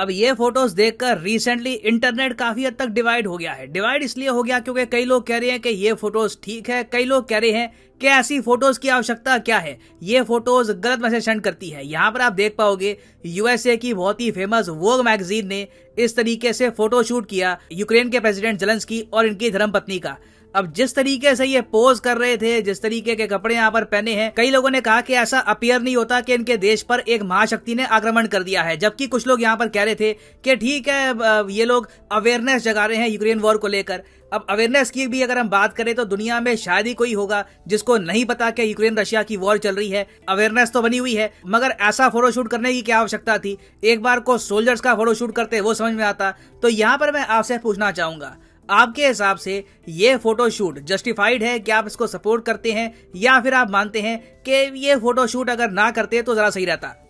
अब ये फोटोज देखकर रिसेंटली इंटरनेट काफी हद तक डिवाइड हो गया है डिवाइड इसलिए हो गया क्योंकि कई लोग कह रहे हैं कि ये फोटोज ठीक है कई लोग कह रहे हैं कि ऐसी फोटोज की आवश्यकता क्या है ये फोटोज गलत मैसेज सेंड करती है यहाँ पर आप देख पाओगे यूएसए की बहुत ही फेमस वोग मैगजीन ने इस तरीके से फोटो शूट किया यूक्रेन के प्रेसिडेंट की और इनकी धर्मपत्नी का अब जिस तरीके से ये पोज कर रहे थे जिस तरीके के कपड़े यहाँ पर पहने हैं कई लोगों ने कहा कि ऐसा अपियर नहीं होता कि इनके देश पर एक महाशक्ति ने आक्रमण कर दिया है जबकि कुछ लोग यहाँ पर कह रहे थे कि ठीक है ये लोग अवेयरनेस जगा रहे हैं यूक्रेन वॉर को लेकर अब अवेयरनेस की भी अगर हम बात करें तो दुनिया में शायद ही कोई होगा जिसको नहीं पता कि यूक्रेन रशिया की वॉर चल रही है अवेयरनेस तो बनी हुई है मगर ऐसा फोटोशूट करने की क्या आवश्यकता थी एक बार को सोल्जर्स का फोटोशूट करते वो समझ में आता तो यहाँ पर मैं आपसे पूछना चाहूंगा आपके हिसाब से ये फोटोशूट जस्टिफाइड है कि आप इसको सपोर्ट करते हैं या फिर आप मानते हैं कि ये फोटोशूट अगर ना करते तो ज़रा सही रहता